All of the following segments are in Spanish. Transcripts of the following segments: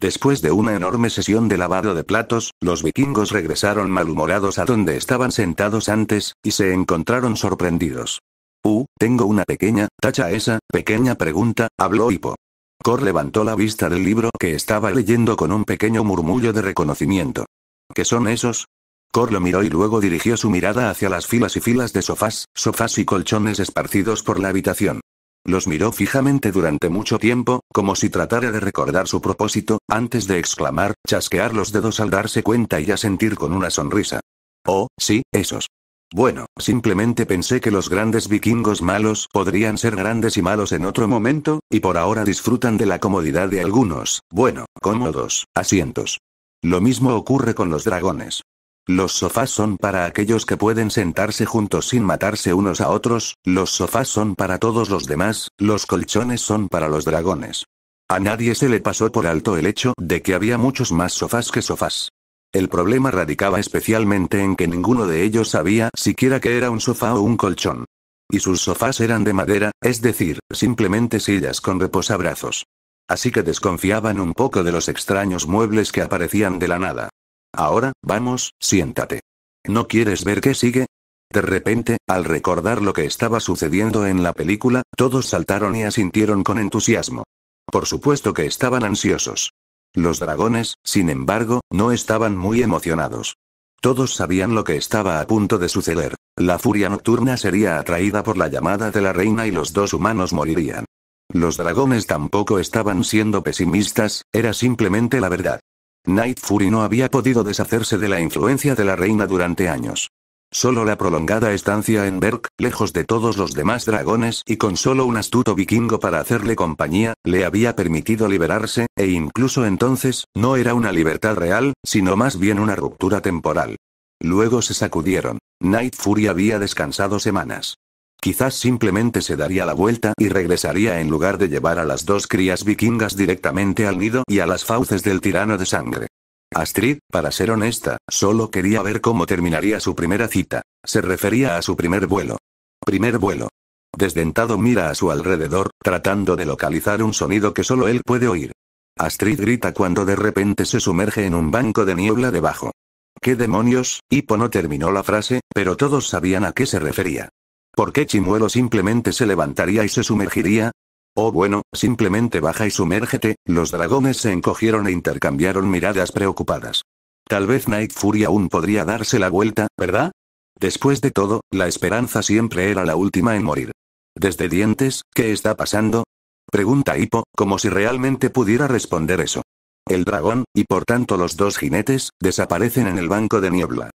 Después de una enorme sesión de lavado de platos, los vikingos regresaron malhumorados a donde estaban sentados antes, y se encontraron sorprendidos. Uh, tengo una pequeña, tacha esa, pequeña pregunta, habló Hippo. Cor levantó la vista del libro que estaba leyendo con un pequeño murmullo de reconocimiento. ¿Qué son esos? Cor lo miró y luego dirigió su mirada hacia las filas y filas de sofás, sofás y colchones esparcidos por la habitación. Los miró fijamente durante mucho tiempo, como si tratara de recordar su propósito, antes de exclamar, chasquear los dedos al darse cuenta y sentir con una sonrisa. Oh, sí, esos. Bueno, simplemente pensé que los grandes vikingos malos podrían ser grandes y malos en otro momento, y por ahora disfrutan de la comodidad de algunos, bueno, cómodos, asientos. Lo mismo ocurre con los dragones. Los sofás son para aquellos que pueden sentarse juntos sin matarse unos a otros, los sofás son para todos los demás, los colchones son para los dragones. A nadie se le pasó por alto el hecho de que había muchos más sofás que sofás. El problema radicaba especialmente en que ninguno de ellos sabía siquiera que era un sofá o un colchón. Y sus sofás eran de madera, es decir, simplemente sillas con reposabrazos. Así que desconfiaban un poco de los extraños muebles que aparecían de la nada. Ahora, vamos, siéntate. ¿No quieres ver qué sigue? De repente, al recordar lo que estaba sucediendo en la película, todos saltaron y asintieron con entusiasmo. Por supuesto que estaban ansiosos. Los dragones, sin embargo, no estaban muy emocionados. Todos sabían lo que estaba a punto de suceder. La furia nocturna sería atraída por la llamada de la reina y los dos humanos morirían. Los dragones tampoco estaban siendo pesimistas, era simplemente la verdad. Night Fury no había podido deshacerse de la influencia de la reina durante años. Solo la prolongada estancia en Berk, lejos de todos los demás dragones y con solo un astuto vikingo para hacerle compañía, le había permitido liberarse, e incluso entonces, no era una libertad real, sino más bien una ruptura temporal. Luego se sacudieron. Night Fury había descansado semanas. Quizás simplemente se daría la vuelta y regresaría en lugar de llevar a las dos crías vikingas directamente al nido y a las fauces del tirano de sangre. Astrid, para ser honesta, solo quería ver cómo terminaría su primera cita. Se refería a su primer vuelo. Primer vuelo. Desdentado mira a su alrededor, tratando de localizar un sonido que solo él puede oír. Astrid grita cuando de repente se sumerge en un banco de niebla debajo. ¿Qué demonios? Hippo no terminó la frase, pero todos sabían a qué se refería. ¿Por qué Chimuelo simplemente se levantaría y se sumergiría? Oh bueno, simplemente baja y sumérgete, los dragones se encogieron e intercambiaron miradas preocupadas. Tal vez Night Fury aún podría darse la vuelta, ¿verdad? Después de todo, la esperanza siempre era la última en morir. Desde dientes, ¿qué está pasando? Pregunta Hippo, como si realmente pudiera responder eso. El dragón, y por tanto los dos jinetes, desaparecen en el banco de niebla.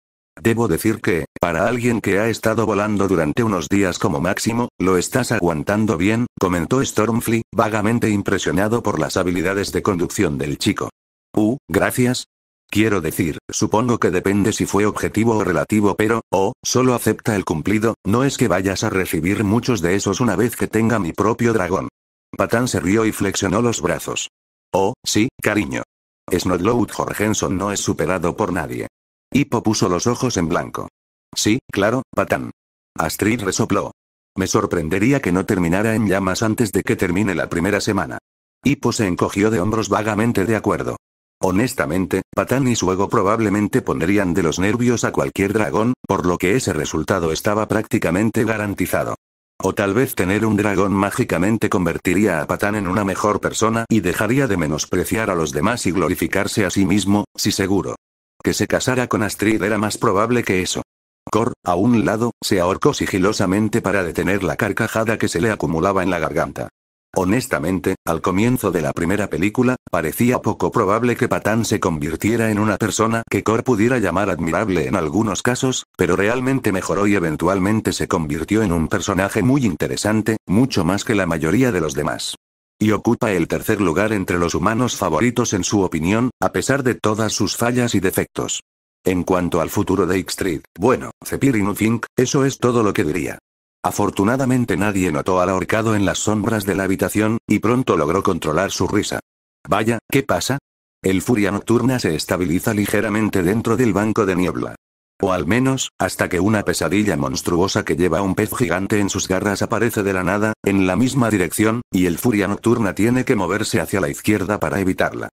Debo decir que, para alguien que ha estado volando durante unos días como máximo, lo estás aguantando bien, comentó Stormfly, vagamente impresionado por las habilidades de conducción del chico. Uh, gracias. Quiero decir, supongo que depende si fue objetivo o relativo, pero, oh, solo acepta el cumplido, no es que vayas a recibir muchos de esos una vez que tenga mi propio dragón. Patán se rió y flexionó los brazos. Oh, sí, cariño. Snowload Jorgenson no es superado por nadie. Hippo puso los ojos en blanco. Sí, claro, patán. Astrid resopló. Me sorprendería que no terminara en llamas antes de que termine la primera semana. Hippo se encogió de hombros vagamente de acuerdo. Honestamente, Patán y su ego probablemente pondrían de los nervios a cualquier dragón, por lo que ese resultado estaba prácticamente garantizado. O tal vez tener un dragón mágicamente convertiría a Patán en una mejor persona y dejaría de menospreciar a los demás y glorificarse a sí mismo, si seguro que se casara con Astrid era más probable que eso. Cor, a un lado, se ahorcó sigilosamente para detener la carcajada que se le acumulaba en la garganta. Honestamente, al comienzo de la primera película, parecía poco probable que Patán se convirtiera en una persona que Cor pudiera llamar admirable en algunos casos, pero realmente mejoró y eventualmente se convirtió en un personaje muy interesante, mucho más que la mayoría de los demás y ocupa el tercer lugar entre los humanos favoritos en su opinión, a pesar de todas sus fallas y defectos. En cuanto al futuro de Street bueno, y Nufink, eso es todo lo que diría. Afortunadamente nadie notó al ahorcado en las sombras de la habitación, y pronto logró controlar su risa. Vaya, ¿qué pasa? El furia nocturna se estabiliza ligeramente dentro del banco de niebla. O al menos, hasta que una pesadilla monstruosa que lleva un pez gigante en sus garras aparece de la nada, en la misma dirección, y el furia nocturna tiene que moverse hacia la izquierda para evitarla.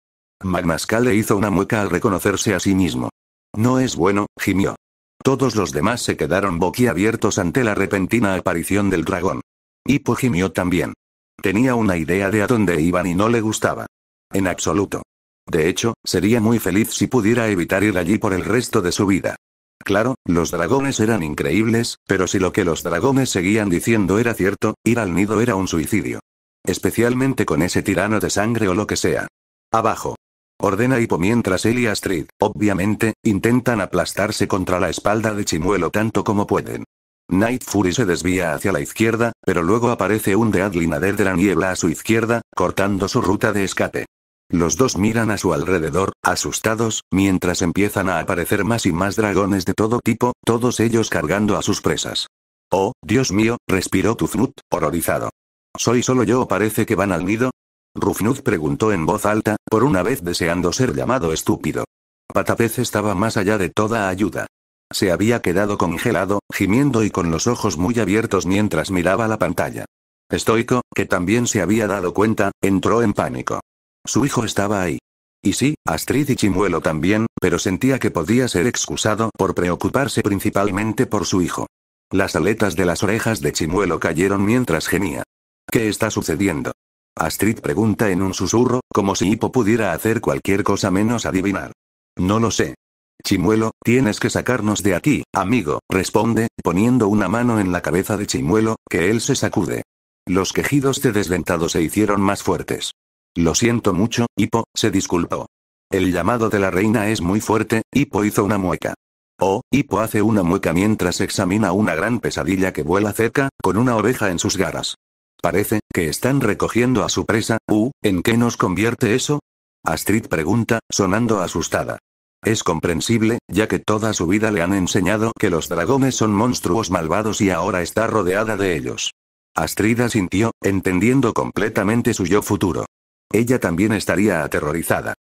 le hizo una mueca al reconocerse a sí mismo. No es bueno, gimió. Todos los demás se quedaron boquiabiertos ante la repentina aparición del dragón. Hippo gimió también. Tenía una idea de a dónde iban y no le gustaba. En absoluto. De hecho, sería muy feliz si pudiera evitar ir allí por el resto de su vida. Claro, los dragones eran increíbles, pero si lo que los dragones seguían diciendo era cierto, ir al nido era un suicidio. Especialmente con ese tirano de sangre o lo que sea. Abajo. Ordena hipo mientras él y Astrid, obviamente, intentan aplastarse contra la espalda de Chimuelo tanto como pueden. Night Fury se desvía hacia la izquierda, pero luego aparece un Deadly Adlinader de la niebla a su izquierda, cortando su ruta de escape. Los dos miran a su alrededor, asustados, mientras empiezan a aparecer más y más dragones de todo tipo, todos ellos cargando a sus presas. Oh, Dios mío, respiró Tufnut, horrorizado. ¿Soy solo yo o parece que van al nido? Rufnut preguntó en voz alta, por una vez deseando ser llamado estúpido. Patapez estaba más allá de toda ayuda. Se había quedado congelado, gimiendo y con los ojos muy abiertos mientras miraba la pantalla. Estoico, que también se había dado cuenta, entró en pánico. Su hijo estaba ahí. Y sí, Astrid y Chimuelo también, pero sentía que podía ser excusado por preocuparse principalmente por su hijo. Las aletas de las orejas de Chimuelo cayeron mientras gemía. ¿Qué está sucediendo? Astrid pregunta en un susurro, como si Hippo pudiera hacer cualquier cosa menos adivinar. No lo sé. Chimuelo, tienes que sacarnos de aquí, amigo, responde, poniendo una mano en la cabeza de Chimuelo, que él se sacude. Los quejidos de desventado se hicieron más fuertes. Lo siento mucho, Hippo, se disculpó. El llamado de la reina es muy fuerte, Hippo hizo una mueca. Oh, Hippo hace una mueca mientras examina una gran pesadilla que vuela cerca, con una oveja en sus garras. Parece que están recogiendo a su presa, uh, ¿en qué nos convierte eso? Astrid pregunta, sonando asustada. Es comprensible, ya que toda su vida le han enseñado que los dragones son monstruos malvados y ahora está rodeada de ellos. Astrid asintió, entendiendo completamente su yo futuro. Ella también estaría aterrorizada.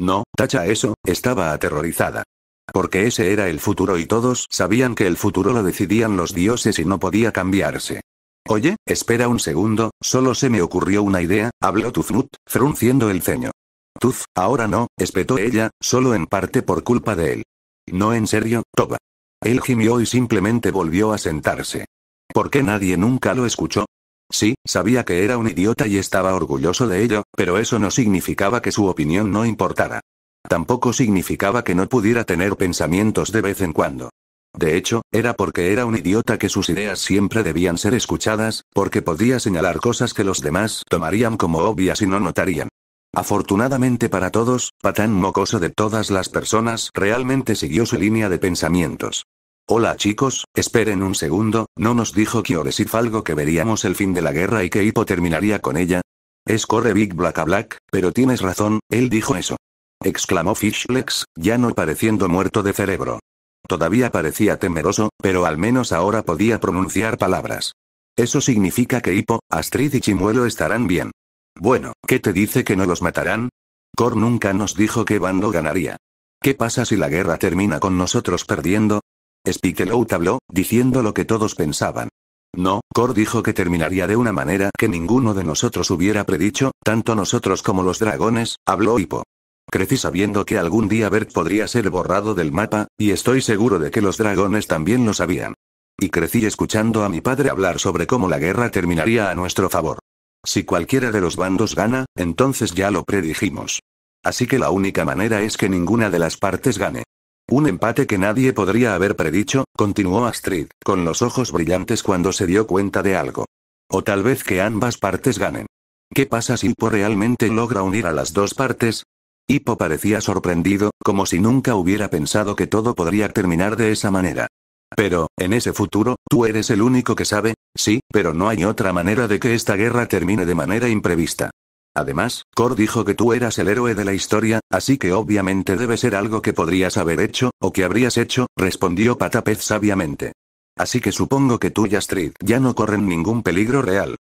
No, tacha eso, estaba aterrorizada. Porque ese era el futuro y todos sabían que el futuro lo decidían los dioses y no podía cambiarse. Oye, espera un segundo, solo se me ocurrió una idea, habló Tuznut, frunciendo el ceño. Tuz, ahora no, espetó ella, solo en parte por culpa de él. No en serio, Toba. Él gimió y simplemente volvió a sentarse. ¿Por qué nadie nunca lo escuchó? Sí, sabía que era un idiota y estaba orgulloso de ello, pero eso no significaba que su opinión no importara. Tampoco significaba que no pudiera tener pensamientos de vez en cuando. De hecho, era porque era un idiota que sus ideas siempre debían ser escuchadas, porque podía señalar cosas que los demás tomarían como obvias y no notarían. Afortunadamente para todos, Patán Mocoso de todas las personas realmente siguió su línea de pensamientos. Hola chicos, esperen un segundo, ¿no nos dijo Kioresif algo que veríamos el fin de la guerra y que Hippo terminaría con ella? Es corre Big Black a Black, pero tienes razón, él dijo eso. Exclamó Fishlex, ya no pareciendo muerto de cerebro. Todavía parecía temeroso, pero al menos ahora podía pronunciar palabras. Eso significa que Hippo, Astrid y Chimuelo estarán bien. Bueno, ¿qué te dice que no los matarán? Cor nunca nos dijo que bando ganaría. ¿Qué pasa si la guerra termina con nosotros perdiendo? Spikelow habló, diciendo lo que todos pensaban. No, Cor dijo que terminaría de una manera que ninguno de nosotros hubiera predicho, tanto nosotros como los dragones, habló Hippo. Crecí sabiendo que algún día Bert podría ser borrado del mapa, y estoy seguro de que los dragones también lo sabían. Y crecí escuchando a mi padre hablar sobre cómo la guerra terminaría a nuestro favor. Si cualquiera de los bandos gana, entonces ya lo predijimos. Así que la única manera es que ninguna de las partes gane. Un empate que nadie podría haber predicho, continuó Astrid, con los ojos brillantes cuando se dio cuenta de algo. O tal vez que ambas partes ganen. ¿Qué pasa si Hippo realmente logra unir a las dos partes? Hippo parecía sorprendido, como si nunca hubiera pensado que todo podría terminar de esa manera. Pero, en ese futuro, tú eres el único que sabe, sí, pero no hay otra manera de que esta guerra termine de manera imprevista. Además, Cor dijo que tú eras el héroe de la historia, así que obviamente debe ser algo que podrías haber hecho, o que habrías hecho, respondió Patapez sabiamente. Así que supongo que tú y Astrid ya no corren ningún peligro real.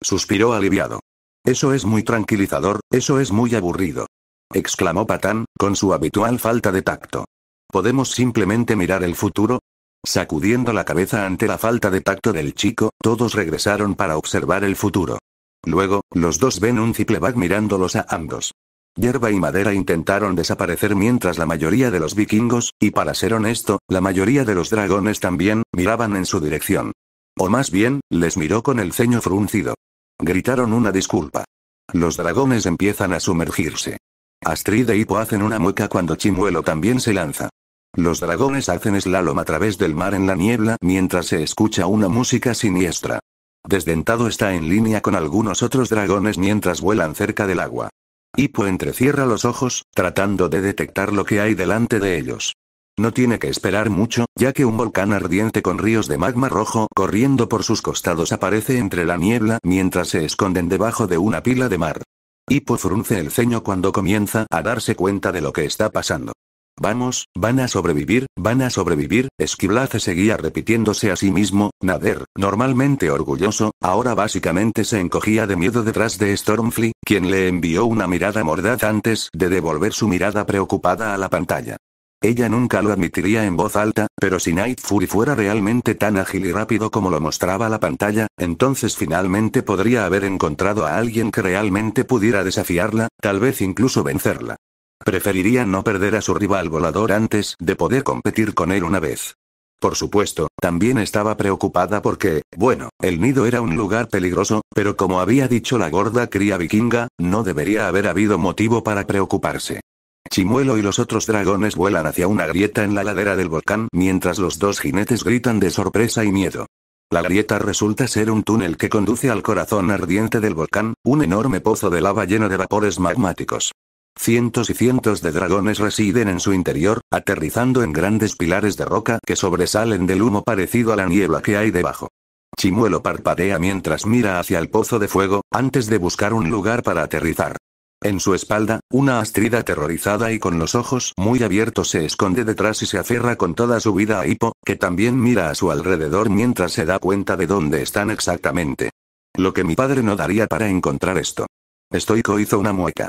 Suspiró aliviado. Eso es muy tranquilizador, eso es muy aburrido. Exclamó Patán, con su habitual falta de tacto. ¿Podemos simplemente mirar el futuro? Sacudiendo la cabeza ante la falta de tacto del chico, todos regresaron para observar el futuro. Luego, los dos ven un cicleback mirándolos a ambos. Hierba y madera intentaron desaparecer mientras la mayoría de los vikingos, y para ser honesto, la mayoría de los dragones también, miraban en su dirección. O más bien, les miró con el ceño fruncido. Gritaron una disculpa. Los dragones empiezan a sumergirse. Astrid e Hippo hacen una mueca cuando Chimuelo también se lanza. Los dragones hacen slalom a través del mar en la niebla mientras se escucha una música siniestra desdentado está en línea con algunos otros dragones mientras vuelan cerca del agua. Hippo entrecierra los ojos, tratando de detectar lo que hay delante de ellos. No tiene que esperar mucho, ya que un volcán ardiente con ríos de magma rojo corriendo por sus costados aparece entre la niebla mientras se esconden debajo de una pila de mar. Hippo frunce el ceño cuando comienza a darse cuenta de lo que está pasando. Vamos, van a sobrevivir, van a sobrevivir, Esquiblace seguía repitiéndose a sí mismo, Nader, normalmente orgulloso, ahora básicamente se encogía de miedo detrás de Stormfly, quien le envió una mirada mordaz antes de devolver su mirada preocupada a la pantalla. Ella nunca lo admitiría en voz alta, pero si Night Fury fuera realmente tan ágil y rápido como lo mostraba la pantalla, entonces finalmente podría haber encontrado a alguien que realmente pudiera desafiarla, tal vez incluso vencerla. Preferiría no perder a su rival volador antes de poder competir con él una vez. Por supuesto, también estaba preocupada porque, bueno, el nido era un lugar peligroso, pero como había dicho la gorda cría vikinga, no debería haber habido motivo para preocuparse. Chimuelo y los otros dragones vuelan hacia una grieta en la ladera del volcán mientras los dos jinetes gritan de sorpresa y miedo. La grieta resulta ser un túnel que conduce al corazón ardiente del volcán, un enorme pozo de lava lleno de vapores magmáticos. Cientos y cientos de dragones residen en su interior, aterrizando en grandes pilares de roca que sobresalen del humo parecido a la niebla que hay debajo. Chimuelo parpadea mientras mira hacia el pozo de fuego, antes de buscar un lugar para aterrizar. En su espalda, una astrida aterrorizada y con los ojos muy abiertos se esconde detrás y se aferra con toda su vida a Hippo, que también mira a su alrededor mientras se da cuenta de dónde están exactamente. Lo que mi padre no daría para encontrar esto. Estoico hizo una mueca.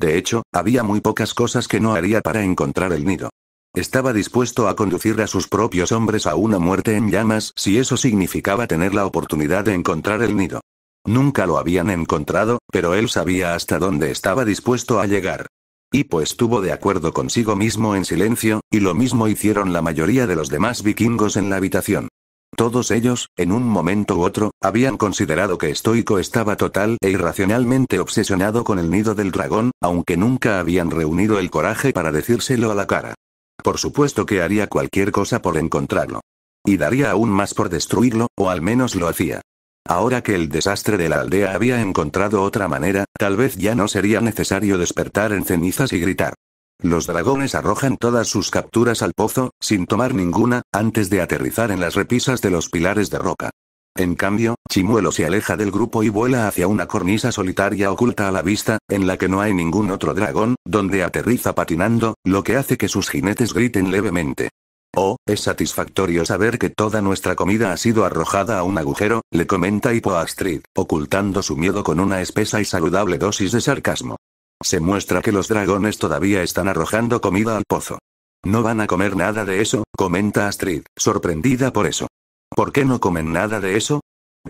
De hecho, había muy pocas cosas que no haría para encontrar el nido. Estaba dispuesto a conducir a sus propios hombres a una muerte en llamas si eso significaba tener la oportunidad de encontrar el nido. Nunca lo habían encontrado, pero él sabía hasta dónde estaba dispuesto a llegar. Hippo estuvo de acuerdo consigo mismo en silencio, y lo mismo hicieron la mayoría de los demás vikingos en la habitación. Todos ellos, en un momento u otro, habían considerado que Estoico estaba total e irracionalmente obsesionado con el nido del dragón, aunque nunca habían reunido el coraje para decírselo a la cara. Por supuesto que haría cualquier cosa por encontrarlo. Y daría aún más por destruirlo, o al menos lo hacía. Ahora que el desastre de la aldea había encontrado otra manera, tal vez ya no sería necesario despertar en cenizas y gritar. Los dragones arrojan todas sus capturas al pozo, sin tomar ninguna, antes de aterrizar en las repisas de los pilares de roca. En cambio, Chimuelo se aleja del grupo y vuela hacia una cornisa solitaria oculta a la vista, en la que no hay ningún otro dragón, donde aterriza patinando, lo que hace que sus jinetes griten levemente. Oh, es satisfactorio saber que toda nuestra comida ha sido arrojada a un agujero, le comenta Hippo Astrid, ocultando su miedo con una espesa y saludable dosis de sarcasmo. Se muestra que los dragones todavía están arrojando comida al pozo. No van a comer nada de eso, comenta Astrid, sorprendida por eso. ¿Por qué no comen nada de eso?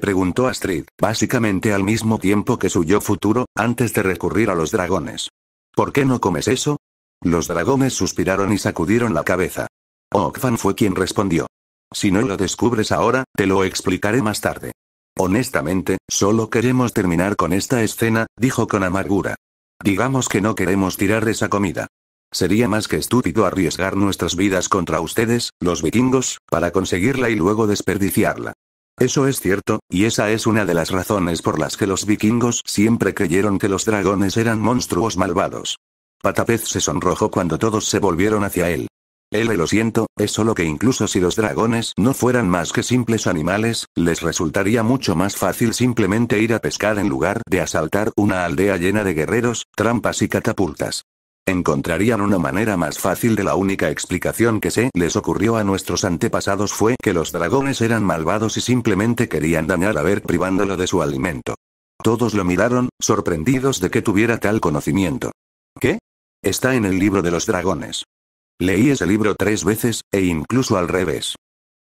Preguntó Astrid, básicamente al mismo tiempo que su yo futuro, antes de recurrir a los dragones. ¿Por qué no comes eso? Los dragones suspiraron y sacudieron la cabeza. Okfan fue quien respondió. Si no lo descubres ahora, te lo explicaré más tarde. Honestamente, solo queremos terminar con esta escena, dijo con amargura. Digamos que no queremos tirar esa comida. Sería más que estúpido arriesgar nuestras vidas contra ustedes, los vikingos, para conseguirla y luego desperdiciarla. Eso es cierto, y esa es una de las razones por las que los vikingos siempre creyeron que los dragones eran monstruos malvados. Patapez se sonrojó cuando todos se volvieron hacia él. L lo siento, es solo que incluso si los dragones no fueran más que simples animales, les resultaría mucho más fácil simplemente ir a pescar en lugar de asaltar una aldea llena de guerreros, trampas y catapultas. Encontrarían una manera más fácil de la única explicación que se les ocurrió a nuestros antepasados fue que los dragones eran malvados y simplemente querían dañar a ver privándolo de su alimento. Todos lo miraron, sorprendidos de que tuviera tal conocimiento. ¿Qué? Está en el libro de los dragones. Leí ese libro tres veces, e incluso al revés.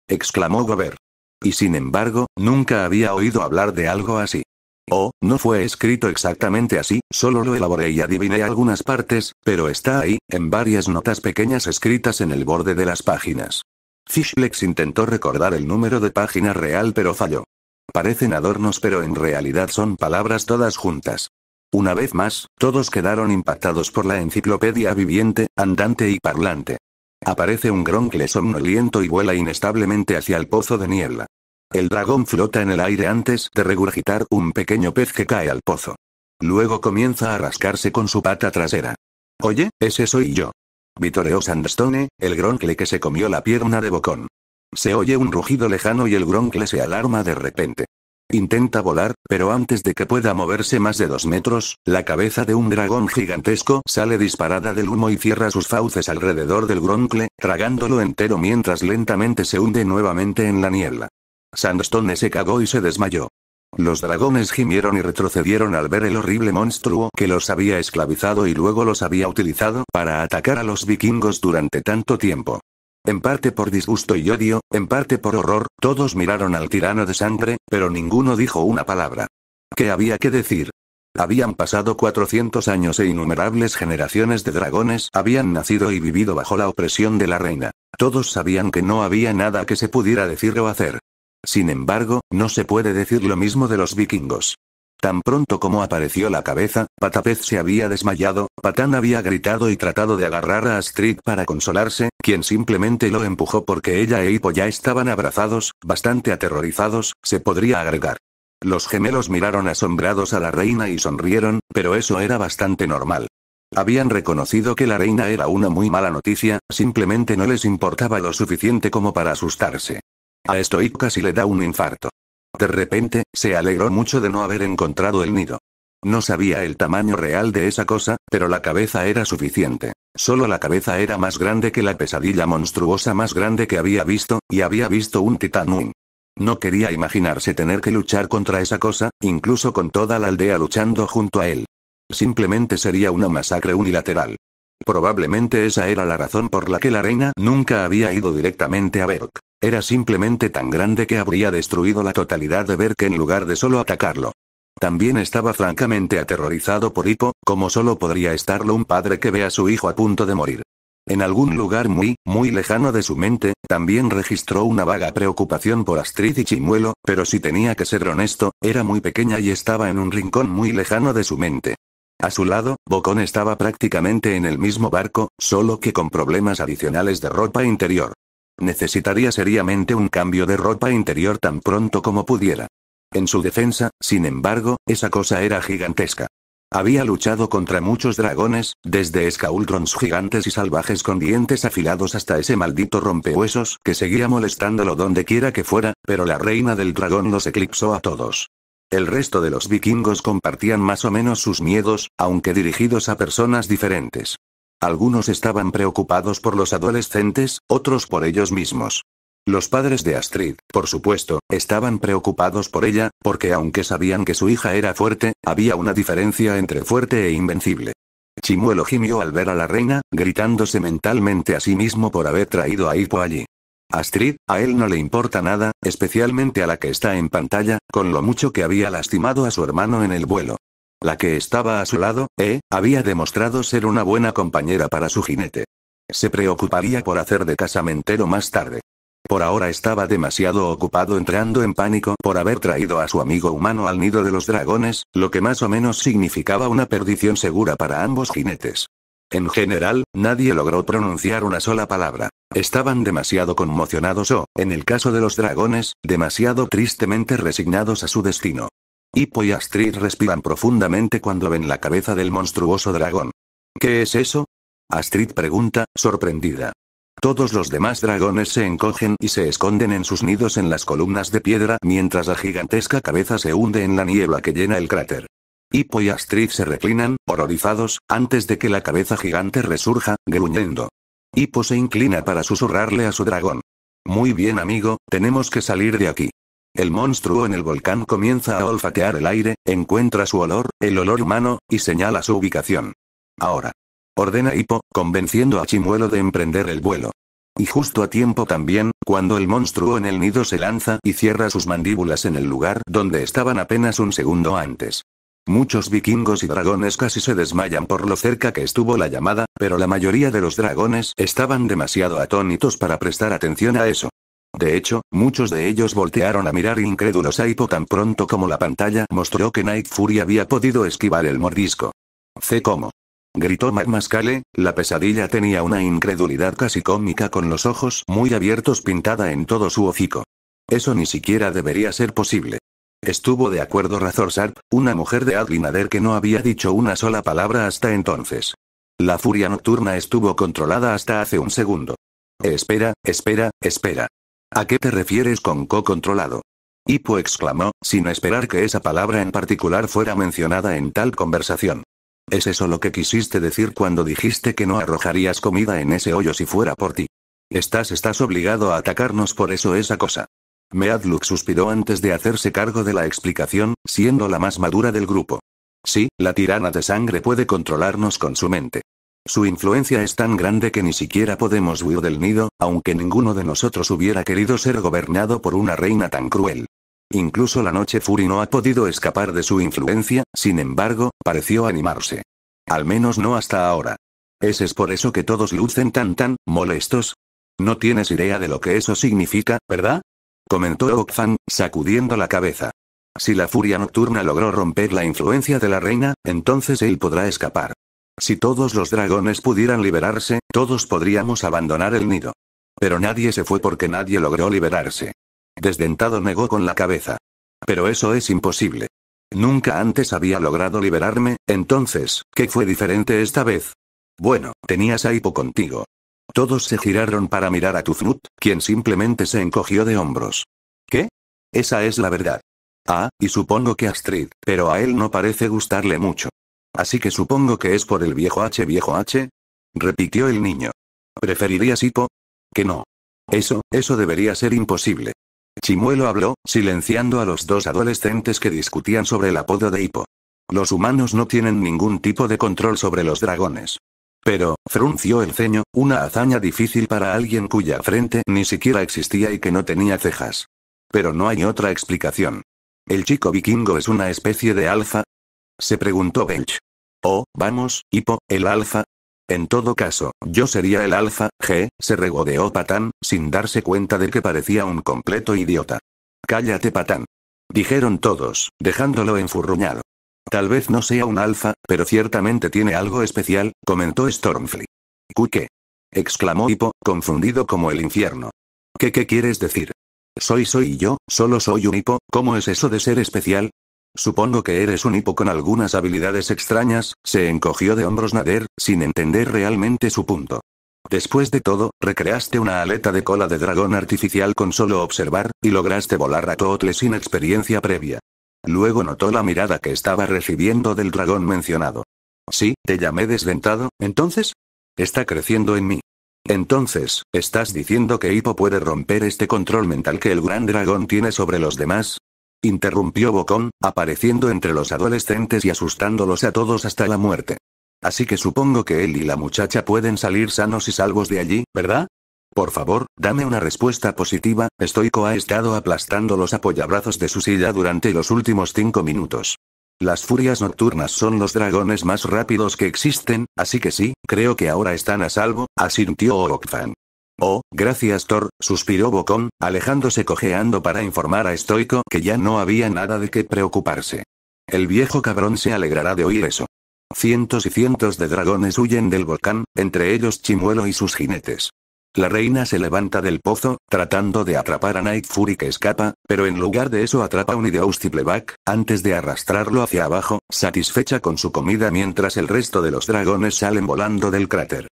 Exclamó Gobert. Y sin embargo, nunca había oído hablar de algo así. Oh, no fue escrito exactamente así, solo lo elaboré y adiviné algunas partes, pero está ahí, en varias notas pequeñas escritas en el borde de las páginas. Fishlex intentó recordar el número de página real pero falló. Parecen adornos pero en realidad son palabras todas juntas. Una vez más, todos quedaron impactados por la enciclopedia viviente, andante y parlante. Aparece un groncle somnoliento y vuela inestablemente hacia el pozo de niebla. El dragón flota en el aire antes de regurgitar un pequeño pez que cae al pozo. Luego comienza a rascarse con su pata trasera. Oye, ese soy yo. Vitoreo Sandstone, el groncle que se comió la pierna de Bocón. Se oye un rugido lejano y el groncle se alarma de repente. Intenta volar, pero antes de que pueda moverse más de dos metros, la cabeza de un dragón gigantesco sale disparada del humo y cierra sus fauces alrededor del groncle, tragándolo entero mientras lentamente se hunde nuevamente en la niebla. Sandstone se cagó y se desmayó. Los dragones gimieron y retrocedieron al ver el horrible monstruo que los había esclavizado y luego los había utilizado para atacar a los vikingos durante tanto tiempo. En parte por disgusto y odio, en parte por horror, todos miraron al tirano de sangre, pero ninguno dijo una palabra. ¿Qué había que decir? Habían pasado 400 años e innumerables generaciones de dragones habían nacido y vivido bajo la opresión de la reina. Todos sabían que no había nada que se pudiera decir o hacer. Sin embargo, no se puede decir lo mismo de los vikingos. Tan pronto como apareció la cabeza, Patapez se había desmayado, Patán había gritado y tratado de agarrar a Astrid para consolarse, quien simplemente lo empujó porque ella e Hippo ya estaban abrazados, bastante aterrorizados, se podría agregar. Los gemelos miraron asombrados a la reina y sonrieron, pero eso era bastante normal. Habían reconocido que la reina era una muy mala noticia, simplemente no les importaba lo suficiente como para asustarse. A esto casi le da un infarto. De repente, se alegró mucho de no haber encontrado el nido. No sabía el tamaño real de esa cosa, pero la cabeza era suficiente. Solo la cabeza era más grande que la pesadilla monstruosa más grande que había visto, y había visto un titanum. No quería imaginarse tener que luchar contra esa cosa, incluso con toda la aldea luchando junto a él. Simplemente sería una masacre unilateral. Probablemente esa era la razón por la que la reina nunca había ido directamente a Berk. Era simplemente tan grande que habría destruido la totalidad de que en lugar de solo atacarlo. También estaba francamente aterrorizado por Hippo, como solo podría estarlo un padre que ve a su hijo a punto de morir. En algún lugar muy, muy lejano de su mente, también registró una vaga preocupación por Astrid y Chimuelo, pero si tenía que ser honesto, era muy pequeña y estaba en un rincón muy lejano de su mente. A su lado, Bocón estaba prácticamente en el mismo barco, solo que con problemas adicionales de ropa interior. Necesitaría seriamente un cambio de ropa interior tan pronto como pudiera. En su defensa, sin embargo, esa cosa era gigantesca. Había luchado contra muchos dragones, desde escauldrons gigantes y salvajes con dientes afilados hasta ese maldito rompehuesos que seguía molestándolo donde quiera que fuera, pero la reina del dragón los eclipsó a todos. El resto de los vikingos compartían más o menos sus miedos, aunque dirigidos a personas diferentes. Algunos estaban preocupados por los adolescentes, otros por ellos mismos. Los padres de Astrid, por supuesto, estaban preocupados por ella, porque aunque sabían que su hija era fuerte, había una diferencia entre fuerte e invencible. Chimuelo gimió al ver a la reina, gritándose mentalmente a sí mismo por haber traído a Hipo allí. Astrid, a él no le importa nada, especialmente a la que está en pantalla, con lo mucho que había lastimado a su hermano en el vuelo. La que estaba a su lado, eh, había demostrado ser una buena compañera para su jinete. Se preocuparía por hacer de casamentero más tarde. Por ahora estaba demasiado ocupado entrando en pánico por haber traído a su amigo humano al nido de los dragones, lo que más o menos significaba una perdición segura para ambos jinetes. En general, nadie logró pronunciar una sola palabra. Estaban demasiado conmocionados o, en el caso de los dragones, demasiado tristemente resignados a su destino. Hippo y Astrid respiran profundamente cuando ven la cabeza del monstruoso dragón. ¿Qué es eso? Astrid pregunta, sorprendida. Todos los demás dragones se encogen y se esconden en sus nidos en las columnas de piedra mientras la gigantesca cabeza se hunde en la niebla que llena el cráter. Hippo y Astrid se reclinan, horrorizados, antes de que la cabeza gigante resurja, gruñendo. Hippo se inclina para susurrarle a su dragón. Muy bien amigo, tenemos que salir de aquí. El monstruo en el volcán comienza a olfatear el aire, encuentra su olor, el olor humano, y señala su ubicación. Ahora. Ordena Hippo, convenciendo a Chimuelo de emprender el vuelo. Y justo a tiempo también, cuando el monstruo en el nido se lanza y cierra sus mandíbulas en el lugar donde estaban apenas un segundo antes. Muchos vikingos y dragones casi se desmayan por lo cerca que estuvo la llamada, pero la mayoría de los dragones estaban demasiado atónitos para prestar atención a eso. De hecho, muchos de ellos voltearon a mirar incrédulos a Hippo tan pronto como la pantalla mostró que Night Fury había podido esquivar el mordisco. C. ¿Cómo? Gritó Magmascale, la pesadilla tenía una incredulidad casi cómica con los ojos muy abiertos pintada en todo su hocico. Eso ni siquiera debería ser posible. Estuvo de acuerdo Razor Sharp, una mujer de Adlinader que no había dicho una sola palabra hasta entonces. La furia nocturna estuvo controlada hasta hace un segundo. Espera, espera, espera. ¿A qué te refieres con co-controlado? Hipo exclamó, sin esperar que esa palabra en particular fuera mencionada en tal conversación. ¿Es eso lo que quisiste decir cuando dijiste que no arrojarías comida en ese hoyo si fuera por ti? Estás, estás obligado a atacarnos por eso esa cosa. Meadluk suspiró antes de hacerse cargo de la explicación, siendo la más madura del grupo. Sí, la tirana de sangre puede controlarnos con su mente. Su influencia es tan grande que ni siquiera podemos huir del nido, aunque ninguno de nosotros hubiera querido ser gobernado por una reina tan cruel. Incluso la noche Fury no ha podido escapar de su influencia, sin embargo, pareció animarse. Al menos no hasta ahora. ¿Ese es por eso que todos lucen tan tan, molestos? No tienes idea de lo que eso significa, ¿verdad? Comentó Okfan, sacudiendo la cabeza. Si la furia nocturna logró romper la influencia de la reina, entonces él podrá escapar. Si todos los dragones pudieran liberarse, todos podríamos abandonar el nido. Pero nadie se fue porque nadie logró liberarse. Desdentado negó con la cabeza. Pero eso es imposible. Nunca antes había logrado liberarme, entonces, ¿qué fue diferente esta vez? Bueno, tenías a contigo. Todos se giraron para mirar a Tufnut, quien simplemente se encogió de hombros. ¿Qué? Esa es la verdad. Ah, y supongo que Astrid, pero a él no parece gustarle mucho. Así que supongo que es por el viejo H viejo H? repitió el niño. ¿Preferirías hipo? Que no. Eso, eso debería ser imposible. Chimuelo habló, silenciando a los dos adolescentes que discutían sobre el apodo de hipo. Los humanos no tienen ningún tipo de control sobre los dragones. Pero, frunció el ceño, una hazaña difícil para alguien cuya frente ni siquiera existía y que no tenía cejas. Pero no hay otra explicación. ¿El chico vikingo es una especie de alfa? Se preguntó Bench. Oh, vamos, Hipo, el alfa. En todo caso, yo sería el alfa, G, se regodeó Patán, sin darse cuenta de que parecía un completo idiota. Cállate, Patán. Dijeron todos, dejándolo enfurruñado. Tal vez no sea un alfa, pero ciertamente tiene algo especial, comentó Stormfly. ¿Qué? exclamó hipo, confundido como el infierno. ¿Qué qué quieres decir? Soy soy yo, solo soy un hipo. ¿cómo es eso de ser especial? Supongo que eres un hipo con algunas habilidades extrañas, se encogió de hombros Nader, sin entender realmente su punto. Después de todo, recreaste una aleta de cola de dragón artificial con solo observar, y lograste volar a Tootle sin experiencia previa. Luego notó la mirada que estaba recibiendo del dragón mencionado. Sí, te llamé desdentado, entonces. Está creciendo en mí. Entonces, ¿estás diciendo que hipo puede romper este control mental que el gran dragón tiene sobre los demás? interrumpió Bocón, apareciendo entre los adolescentes y asustándolos a todos hasta la muerte. Así que supongo que él y la muchacha pueden salir sanos y salvos de allí, ¿verdad? Por favor, dame una respuesta positiva, Estoico ha estado aplastando los apoyabrazos de su silla durante los últimos cinco minutos. Las furias nocturnas son los dragones más rápidos que existen, así que sí, creo que ahora están a salvo, asintió Orokfan. Oh, gracias Thor, suspiró Bocón, alejándose cojeando para informar a Stoico que ya no había nada de qué preocuparse. El viejo cabrón se alegrará de oír eso. Cientos y cientos de dragones huyen del volcán, entre ellos Chimuelo y sus jinetes. La reina se levanta del pozo, tratando de atrapar a Night Fury que escapa, pero en lugar de eso atrapa a un antes de arrastrarlo hacia abajo, satisfecha con su comida mientras el resto de los dragones salen volando del cráter.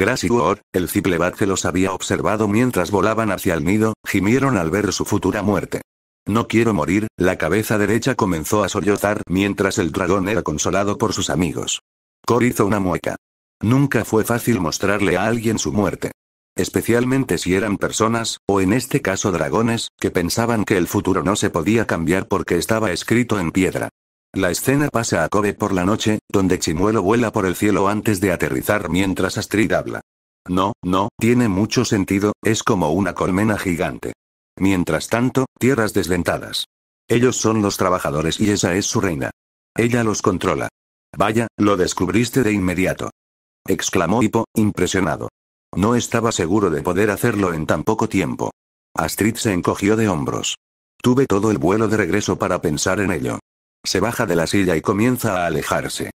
Grass y el Ciplebat que los había observado mientras volaban hacia el nido, gimieron al ver su futura muerte. No quiero morir, la cabeza derecha comenzó a sollozar mientras el dragón era consolado por sus amigos. Cor hizo una mueca. Nunca fue fácil mostrarle a alguien su muerte. Especialmente si eran personas, o en este caso dragones, que pensaban que el futuro no se podía cambiar porque estaba escrito en piedra. La escena pasa a Kobe por la noche, donde Chimuelo vuela por el cielo antes de aterrizar mientras Astrid habla. No, no, tiene mucho sentido, es como una colmena gigante. Mientras tanto, tierras desdentadas. Ellos son los trabajadores y esa es su reina. Ella los controla. Vaya, lo descubriste de inmediato. Exclamó Hippo, impresionado. No estaba seguro de poder hacerlo en tan poco tiempo. Astrid se encogió de hombros. Tuve todo el vuelo de regreso para pensar en ello. Se baja de la silla y comienza a alejarse.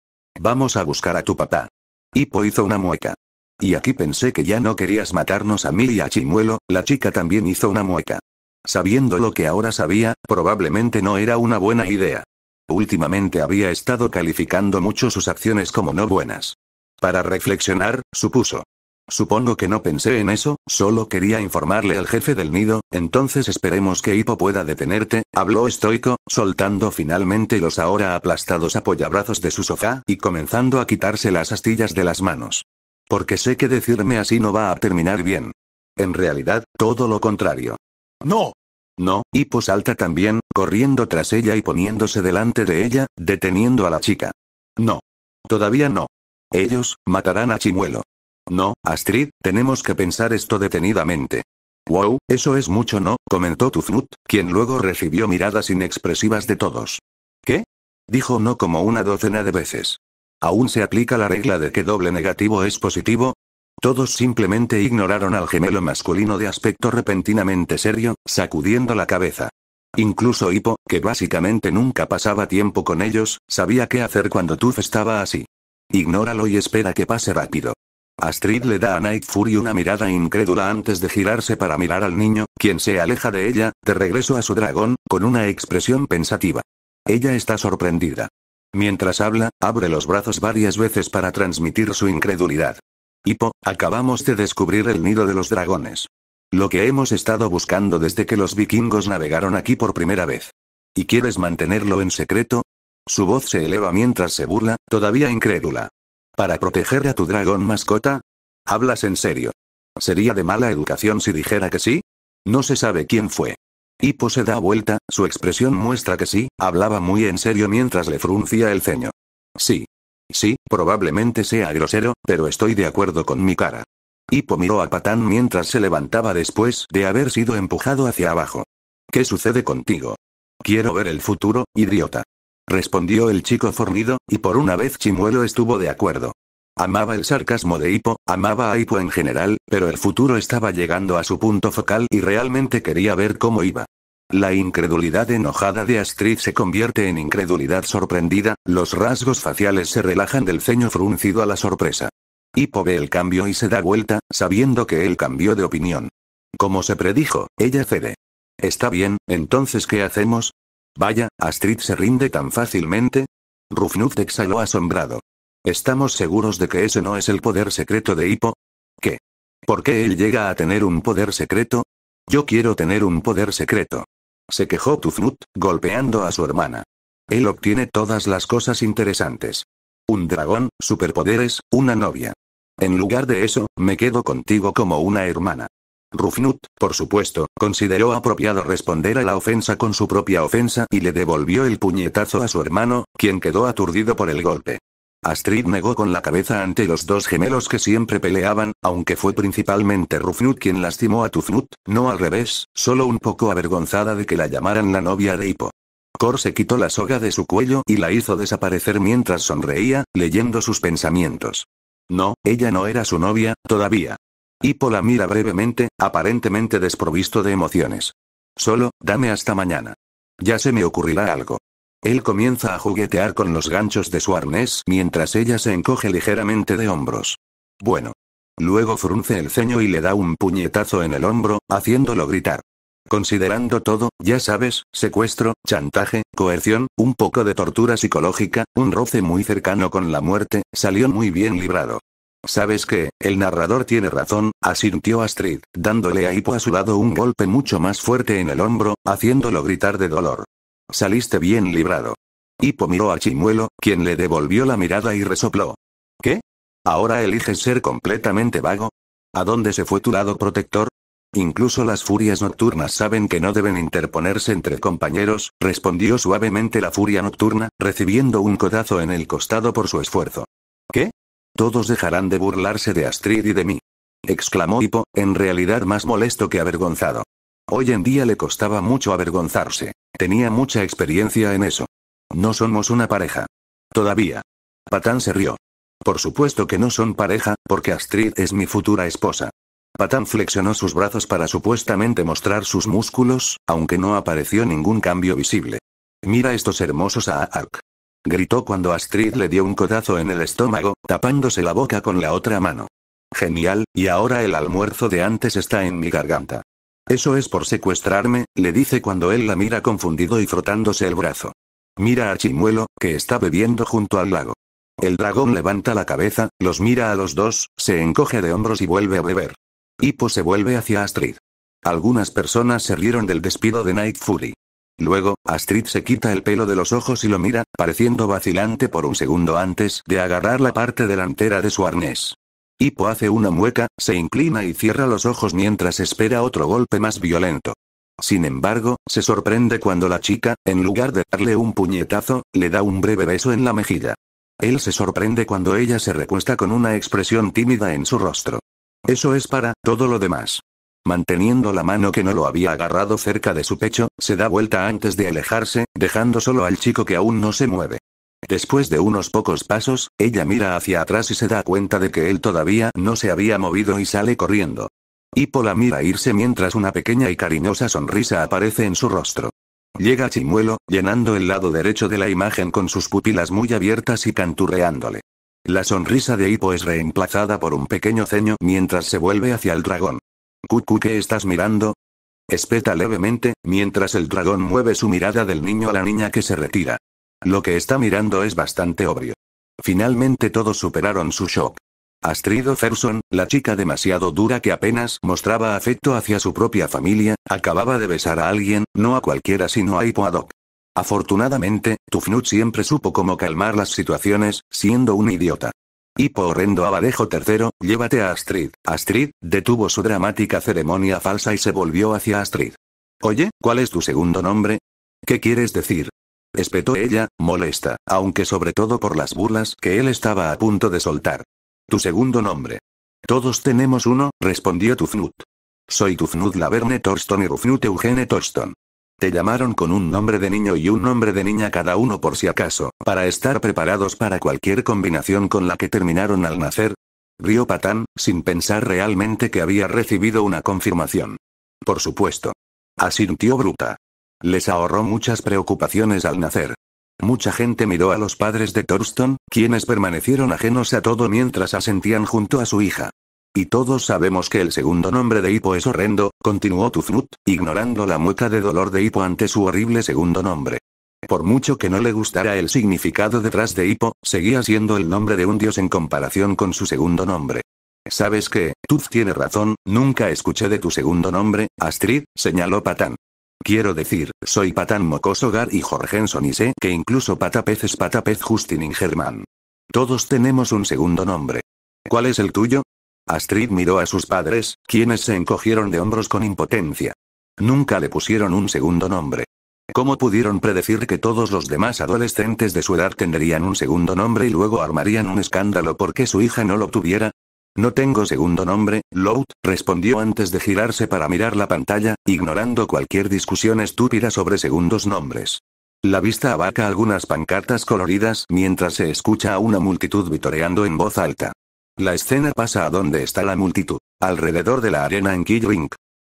Vamos a buscar a tu papá. Hipo hizo una mueca. Y aquí pensé que ya no querías matarnos a mí y a Chimuelo, la chica también hizo una mueca. Sabiendo lo que ahora sabía, probablemente no era una buena idea. Últimamente había estado calificando mucho sus acciones como no buenas. Para reflexionar, supuso. Supongo que no pensé en eso, solo quería informarle al jefe del nido, entonces esperemos que Hipo pueda detenerte, habló estoico, soltando finalmente los ahora aplastados apoyabrazos de su sofá y comenzando a quitarse las astillas de las manos. Porque sé que decirme así no va a terminar bien. En realidad, todo lo contrario. ¡No! No, Hippo salta también, corriendo tras ella y poniéndose delante de ella, deteniendo a la chica. No. Todavía no. Ellos, matarán a Chimuelo. No, Astrid, tenemos que pensar esto detenidamente. Wow, eso es mucho, ¿no? comentó Tufnut, quien luego recibió miradas inexpresivas de todos. ¿Qué? dijo no como una docena de veces. ¿Aún se aplica la regla de que doble negativo es positivo? Todos simplemente ignoraron al gemelo masculino de aspecto repentinamente serio, sacudiendo la cabeza. Incluso Hippo, que básicamente nunca pasaba tiempo con ellos, sabía qué hacer cuando Tuf estaba así. Ignóralo y espera que pase rápido. Astrid le da a Night Fury una mirada incrédula antes de girarse para mirar al niño, quien se aleja de ella, de regreso a su dragón, con una expresión pensativa. Ella está sorprendida. Mientras habla, abre los brazos varias veces para transmitir su incredulidad. Hippo, acabamos de descubrir el nido de los dragones. Lo que hemos estado buscando desde que los vikingos navegaron aquí por primera vez. ¿Y quieres mantenerlo en secreto? Su voz se eleva mientras se burla, todavía incrédula. ¿Para proteger a tu dragón mascota? ¿Hablas en serio? ¿Sería de mala educación si dijera que sí? No se sabe quién fue. Hippo se da vuelta, su expresión muestra que sí, hablaba muy en serio mientras le fruncía el ceño. Sí. Sí, probablemente sea grosero, pero estoy de acuerdo con mi cara. Hippo miró a Patán mientras se levantaba después de haber sido empujado hacia abajo. ¿Qué sucede contigo? Quiero ver el futuro, idiota respondió el chico fornido, y por una vez Chimuelo estuvo de acuerdo. Amaba el sarcasmo de Hipo, amaba a Hipo en general, pero el futuro estaba llegando a su punto focal y realmente quería ver cómo iba. La incredulidad enojada de Astrid se convierte en incredulidad sorprendida, los rasgos faciales se relajan del ceño fruncido a la sorpresa. Hippo ve el cambio y se da vuelta, sabiendo que él cambió de opinión. Como se predijo, ella cede. Está bien, entonces ¿qué hacemos? Vaya, Astrid se rinde tan fácilmente. Rufnut exhaló asombrado. ¿Estamos seguros de que ese no es el poder secreto de Hippo? ¿Qué? ¿Por qué él llega a tener un poder secreto? Yo quiero tener un poder secreto. Se quejó Tufnut, golpeando a su hermana. Él obtiene todas las cosas interesantes. Un dragón, superpoderes, una novia. En lugar de eso, me quedo contigo como una hermana. Rufnut, por supuesto, consideró apropiado responder a la ofensa con su propia ofensa y le devolvió el puñetazo a su hermano, quien quedó aturdido por el golpe. Astrid negó con la cabeza ante los dos gemelos que siempre peleaban, aunque fue principalmente Rufnut quien lastimó a Tufnut, no al revés, solo un poco avergonzada de que la llamaran la novia de Hippo. Cor se quitó la soga de su cuello y la hizo desaparecer mientras sonreía, leyendo sus pensamientos. No, ella no era su novia, todavía. Y la mira brevemente, aparentemente desprovisto de emociones. Solo, dame hasta mañana. Ya se me ocurrirá algo. Él comienza a juguetear con los ganchos de su arnés mientras ella se encoge ligeramente de hombros. Bueno. Luego frunce el ceño y le da un puñetazo en el hombro, haciéndolo gritar. Considerando todo, ya sabes, secuestro, chantaje, coerción, un poco de tortura psicológica, un roce muy cercano con la muerte, salió muy bien librado. Sabes que, el narrador tiene razón, asintió Astrid, dándole a Hipo a su lado un golpe mucho más fuerte en el hombro, haciéndolo gritar de dolor. Saliste bien librado. Hipo miró a Chimuelo, quien le devolvió la mirada y resopló. ¿Qué? ¿Ahora eliges ser completamente vago? ¿A dónde se fue tu lado protector? Incluso las furias nocturnas saben que no deben interponerse entre compañeros, respondió suavemente la furia nocturna, recibiendo un codazo en el costado por su esfuerzo. Todos dejarán de burlarse de Astrid y de mí. Exclamó Hippo, en realidad más molesto que avergonzado. Hoy en día le costaba mucho avergonzarse. Tenía mucha experiencia en eso. No somos una pareja. Todavía. Patán se rió. Por supuesto que no son pareja, porque Astrid es mi futura esposa. Patán flexionó sus brazos para supuestamente mostrar sus músculos, aunque no apareció ningún cambio visible. Mira estos hermosos a aak gritó cuando Astrid le dio un codazo en el estómago, tapándose la boca con la otra mano. Genial, y ahora el almuerzo de antes está en mi garganta. Eso es por secuestrarme, le dice cuando él la mira confundido y frotándose el brazo. Mira a Chimuelo, que está bebiendo junto al lago. El dragón levanta la cabeza, los mira a los dos, se encoge de hombros y vuelve a beber. Hippo pues se vuelve hacia Astrid. Algunas personas se rieron del despido de Night Fury. Luego, Astrid se quita el pelo de los ojos y lo mira, pareciendo vacilante por un segundo antes de agarrar la parte delantera de su arnés. Hippo hace una mueca, se inclina y cierra los ojos mientras espera otro golpe más violento. Sin embargo, se sorprende cuando la chica, en lugar de darle un puñetazo, le da un breve beso en la mejilla. Él se sorprende cuando ella se recuesta con una expresión tímida en su rostro. Eso es para todo lo demás. Manteniendo la mano que no lo había agarrado cerca de su pecho, se da vuelta antes de alejarse, dejando solo al chico que aún no se mueve. Después de unos pocos pasos, ella mira hacia atrás y se da cuenta de que él todavía no se había movido y sale corriendo. Hippo la mira irse mientras una pequeña y cariñosa sonrisa aparece en su rostro. Llega Chimuelo, llenando el lado derecho de la imagen con sus pupilas muy abiertas y canturreándole. La sonrisa de Hippo es reemplazada por un pequeño ceño mientras se vuelve hacia el dragón. Cucu, ¿qué estás mirando? Espeta levemente, mientras el dragón mueve su mirada del niño a la niña que se retira. Lo que está mirando es bastante obvio. Finalmente todos superaron su shock. Astrid Ferson, la chica demasiado dura que apenas mostraba afecto hacia su propia familia, acababa de besar a alguien, no a cualquiera sino a Ipoadoc. Afortunadamente, Tufnut siempre supo cómo calmar las situaciones, siendo un idiota. Hipo horrendo abadejo tercero, llévate a Astrid. Astrid, detuvo su dramática ceremonia falsa y se volvió hacia Astrid. Oye, ¿cuál es tu segundo nombre? ¿Qué quieres decir? Espetó ella, molesta, aunque sobre todo por las burlas que él estaba a punto de soltar. Tu segundo nombre. Todos tenemos uno, respondió Tufnut. Soy Tufnut Laverne Torston y Rufnut Eugene Torston. Te llamaron con un nombre de niño y un nombre de niña cada uno por si acaso, para estar preparados para cualquier combinación con la que terminaron al nacer. Río Patán, sin pensar realmente que había recibido una confirmación. Por supuesto. Asintió Bruta. Les ahorró muchas preocupaciones al nacer. Mucha gente miró a los padres de Thorston, quienes permanecieron ajenos a todo mientras asentían junto a su hija. Y todos sabemos que el segundo nombre de Hippo es horrendo, continuó Tuznut, ignorando la mueca de dolor de Hippo ante su horrible segundo nombre. Por mucho que no le gustara el significado detrás de Hippo, seguía siendo el nombre de un dios en comparación con su segundo nombre. Sabes que, Tuz tiene razón, nunca escuché de tu segundo nombre, Astrid, señaló Patán. Quiero decir, soy Patán Mocosogar y Jorgenson y sé que incluso Patapez es Patapez Justin Ingerman. Todos tenemos un segundo nombre. ¿Cuál es el tuyo? Astrid miró a sus padres, quienes se encogieron de hombros con impotencia. Nunca le pusieron un segundo nombre. ¿Cómo pudieron predecir que todos los demás adolescentes de su edad tendrían un segundo nombre y luego armarían un escándalo porque su hija no lo tuviera? No tengo segundo nombre, Lout, respondió antes de girarse para mirar la pantalla, ignorando cualquier discusión estúpida sobre segundos nombres. La vista abaca algunas pancartas coloridas mientras se escucha a una multitud vitoreando en voz alta. La escena pasa a donde está la multitud, alrededor de la arena en Killring.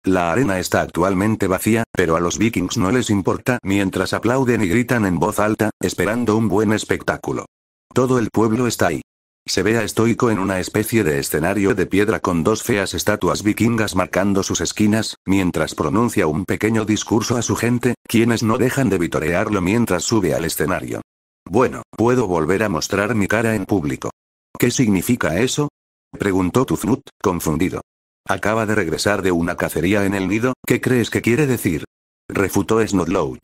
La arena está actualmente vacía, pero a los vikings no les importa mientras aplauden y gritan en voz alta, esperando un buen espectáculo. Todo el pueblo está ahí. Se ve a estoico en una especie de escenario de piedra con dos feas estatuas vikingas marcando sus esquinas, mientras pronuncia un pequeño discurso a su gente, quienes no dejan de vitorearlo mientras sube al escenario. Bueno, puedo volver a mostrar mi cara en público. ¿Qué significa eso? Preguntó Tufnut, confundido. Acaba de regresar de una cacería en el nido, ¿qué crees que quiere decir? Refutó Snodlout.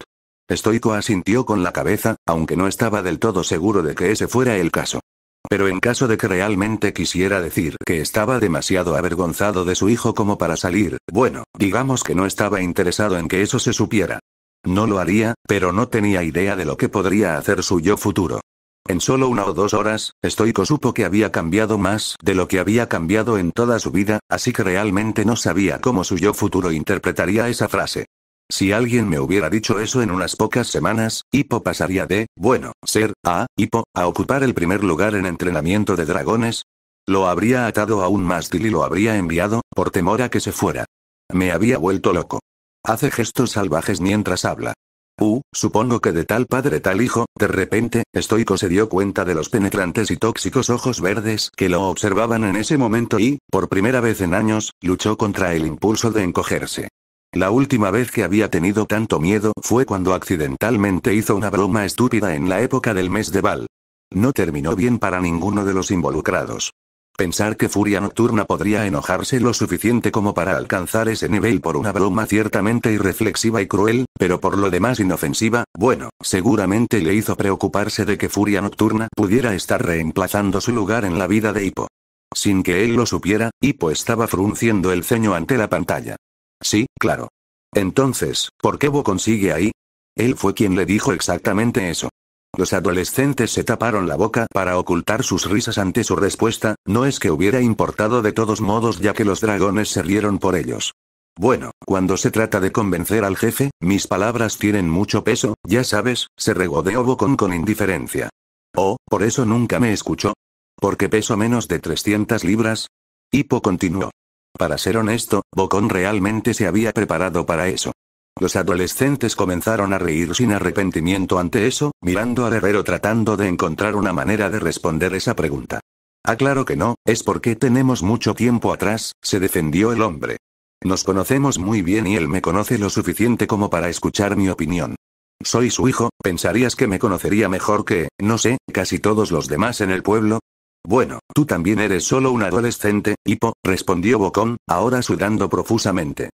Estoico asintió con la cabeza, aunque no estaba del todo seguro de que ese fuera el caso. Pero en caso de que realmente quisiera decir que estaba demasiado avergonzado de su hijo como para salir, bueno, digamos que no estaba interesado en que eso se supiera. No lo haría, pero no tenía idea de lo que podría hacer su yo futuro. En solo una o dos horas, Stoico supo que había cambiado más de lo que había cambiado en toda su vida, así que realmente no sabía cómo su yo futuro interpretaría esa frase. Si alguien me hubiera dicho eso en unas pocas semanas, ¿Hipo pasaría de, bueno, ser, a, Hipo, a ocupar el primer lugar en entrenamiento de dragones. Lo habría atado a un mástil y lo habría enviado, por temor a que se fuera. Me había vuelto loco. Hace gestos salvajes mientras habla. Uh, supongo que de tal padre tal hijo, de repente, estoico se dio cuenta de los penetrantes y tóxicos ojos verdes que lo observaban en ese momento y, por primera vez en años, luchó contra el impulso de encogerse. La última vez que había tenido tanto miedo fue cuando accidentalmente hizo una broma estúpida en la época del mes de Val. No terminó bien para ninguno de los involucrados. Pensar que Furia Nocturna podría enojarse lo suficiente como para alcanzar ese nivel por una broma ciertamente irreflexiva y cruel, pero por lo demás inofensiva, bueno, seguramente le hizo preocuparse de que Furia Nocturna pudiera estar reemplazando su lugar en la vida de Hippo. Sin que él lo supiera, Hippo estaba frunciendo el ceño ante la pantalla. Sí, claro. Entonces, ¿por qué Bo consigue ahí? Él fue quien le dijo exactamente eso. Los adolescentes se taparon la boca para ocultar sus risas ante su respuesta, no es que hubiera importado de todos modos ya que los dragones se rieron por ellos. Bueno, cuando se trata de convencer al jefe, mis palabras tienen mucho peso, ya sabes, se regodeó Bocón con indiferencia. Oh, por eso nunca me escuchó. Porque peso menos de 300 libras. Hipo continuó. Para ser honesto, Bocón realmente se había preparado para eso. Los adolescentes comenzaron a reír sin arrepentimiento ante eso, mirando a herrero tratando de encontrar una manera de responder esa pregunta. Ah, claro que no, es porque tenemos mucho tiempo atrás, se defendió el hombre. Nos conocemos muy bien y él me conoce lo suficiente como para escuchar mi opinión. Soy su hijo, pensarías que me conocería mejor que, no sé, casi todos los demás en el pueblo. Bueno, tú también eres solo un adolescente, hipo, respondió Bocón, ahora sudando profusamente.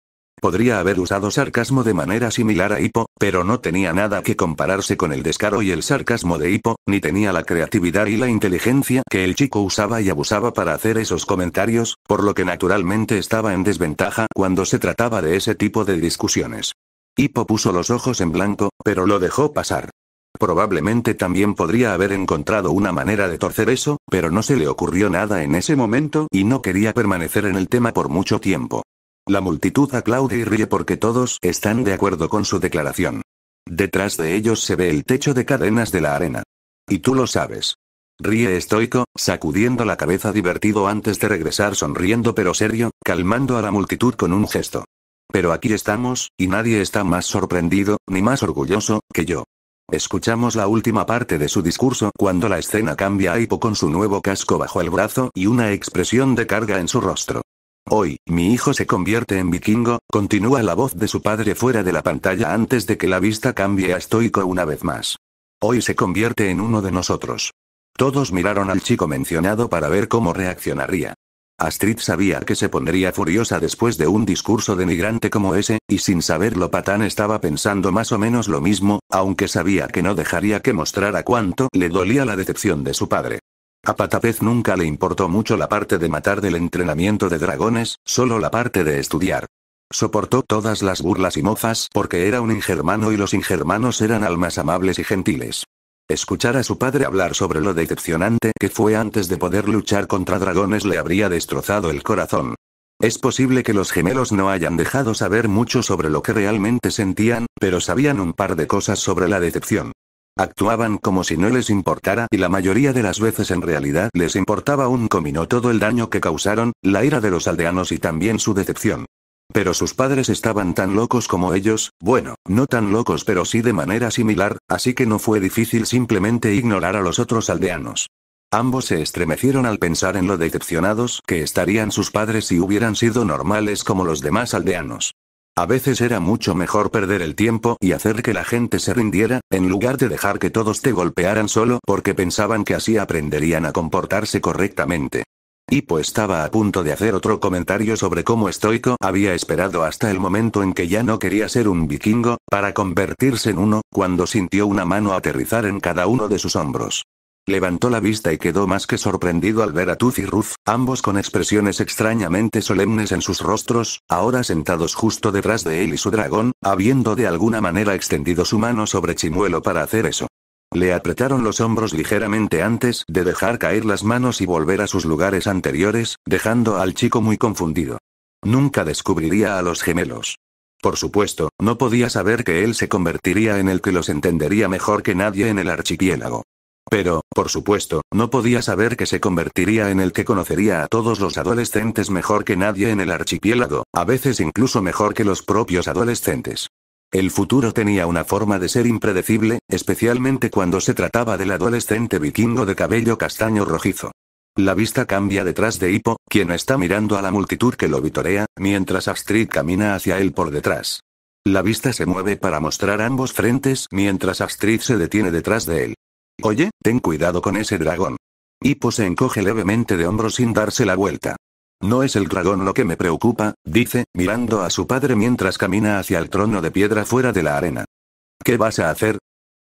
Podría haber usado sarcasmo de manera similar a Hippo, pero no tenía nada que compararse con el descaro y el sarcasmo de Hippo, ni tenía la creatividad y la inteligencia que el chico usaba y abusaba para hacer esos comentarios, por lo que naturalmente estaba en desventaja cuando se trataba de ese tipo de discusiones. Hippo puso los ojos en blanco, pero lo dejó pasar. Probablemente también podría haber encontrado una manera de torcer eso, pero no se le ocurrió nada en ese momento y no quería permanecer en el tema por mucho tiempo. La multitud aclaude y ríe porque todos están de acuerdo con su declaración. Detrás de ellos se ve el techo de cadenas de la arena. Y tú lo sabes. Ríe estoico, sacudiendo la cabeza divertido antes de regresar sonriendo pero serio, calmando a la multitud con un gesto. Pero aquí estamos, y nadie está más sorprendido, ni más orgulloso, que yo. Escuchamos la última parte de su discurso cuando la escena cambia a Hippo con su nuevo casco bajo el brazo y una expresión de carga en su rostro. Hoy, mi hijo se convierte en vikingo, continúa la voz de su padre fuera de la pantalla antes de que la vista cambie a estoico una vez más. Hoy se convierte en uno de nosotros. Todos miraron al chico mencionado para ver cómo reaccionaría. Astrid sabía que se pondría furiosa después de un discurso denigrante como ese, y sin saberlo Patán estaba pensando más o menos lo mismo, aunque sabía que no dejaría que mostrara cuánto le dolía la decepción de su padre. A Patapez nunca le importó mucho la parte de matar del entrenamiento de dragones, solo la parte de estudiar. Soportó todas las burlas y mofas porque era un ingermano y los ingermanos eran almas amables y gentiles. Escuchar a su padre hablar sobre lo decepcionante que fue antes de poder luchar contra dragones le habría destrozado el corazón. Es posible que los gemelos no hayan dejado saber mucho sobre lo que realmente sentían, pero sabían un par de cosas sobre la decepción. Actuaban como si no les importara y la mayoría de las veces en realidad les importaba un comino todo el daño que causaron, la ira de los aldeanos y también su decepción. Pero sus padres estaban tan locos como ellos, bueno, no tan locos pero sí de manera similar, así que no fue difícil simplemente ignorar a los otros aldeanos. Ambos se estremecieron al pensar en lo decepcionados que estarían sus padres si hubieran sido normales como los demás aldeanos. A veces era mucho mejor perder el tiempo y hacer que la gente se rindiera, en lugar de dejar que todos te golpearan solo porque pensaban que así aprenderían a comportarse correctamente. Hippo estaba a punto de hacer otro comentario sobre cómo estoico había esperado hasta el momento en que ya no quería ser un vikingo, para convertirse en uno, cuando sintió una mano aterrizar en cada uno de sus hombros. Levantó la vista y quedó más que sorprendido al ver a Tooth y Ruth, ambos con expresiones extrañamente solemnes en sus rostros, ahora sentados justo detrás de él y su dragón, habiendo de alguna manera extendido su mano sobre Chimuelo para hacer eso. Le apretaron los hombros ligeramente antes de dejar caer las manos y volver a sus lugares anteriores, dejando al chico muy confundido. Nunca descubriría a los gemelos. Por supuesto, no podía saber que él se convertiría en el que los entendería mejor que nadie en el archipiélago. Pero, por supuesto, no podía saber que se convertiría en el que conocería a todos los adolescentes mejor que nadie en el archipiélago, a veces incluso mejor que los propios adolescentes. El futuro tenía una forma de ser impredecible, especialmente cuando se trataba del adolescente vikingo de cabello castaño rojizo. La vista cambia detrás de Hippo, quien está mirando a la multitud que lo vitorea, mientras Astrid camina hacia él por detrás. La vista se mueve para mostrar ambos frentes mientras Astrid se detiene detrás de él. Oye, ten cuidado con ese dragón. Hippo se encoge levemente de hombro sin darse la vuelta. No es el dragón lo que me preocupa, dice, mirando a su padre mientras camina hacia el trono de piedra fuera de la arena. ¿Qué vas a hacer?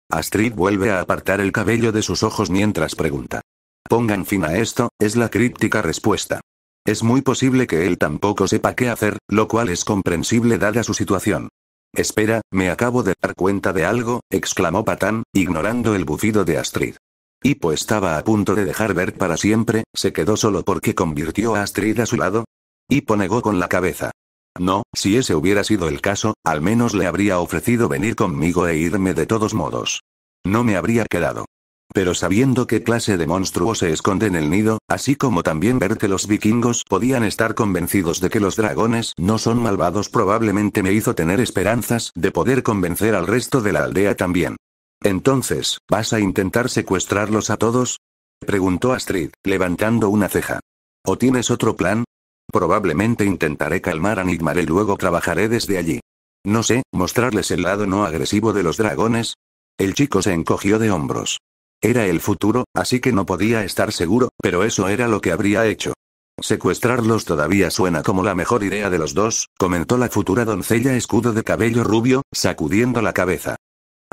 Astrid vuelve a apartar el cabello de sus ojos mientras pregunta. Pongan fin a esto, es la críptica respuesta. Es muy posible que él tampoco sepa qué hacer, lo cual es comprensible dada su situación. Espera, me acabo de dar cuenta de algo, exclamó Patán, ignorando el bufido de Astrid. ¿Hipo estaba a punto de dejar ver para siempre, se quedó solo porque convirtió a Astrid a su lado. Hipo negó con la cabeza. No, si ese hubiera sido el caso, al menos le habría ofrecido venir conmigo e irme de todos modos. No me habría quedado. Pero sabiendo qué clase de monstruo se esconde en el nido, así como también ver que los vikingos podían estar convencidos de que los dragones no son malvados probablemente me hizo tener esperanzas de poder convencer al resto de la aldea también. Entonces, ¿vas a intentar secuestrarlos a todos? Preguntó Astrid, levantando una ceja. ¿O tienes otro plan? Probablemente intentaré calmar a Nigmar y luego trabajaré desde allí. No sé, mostrarles el lado no agresivo de los dragones. El chico se encogió de hombros. Era el futuro, así que no podía estar seguro, pero eso era lo que habría hecho. Secuestrarlos todavía suena como la mejor idea de los dos, comentó la futura doncella escudo de cabello rubio, sacudiendo la cabeza.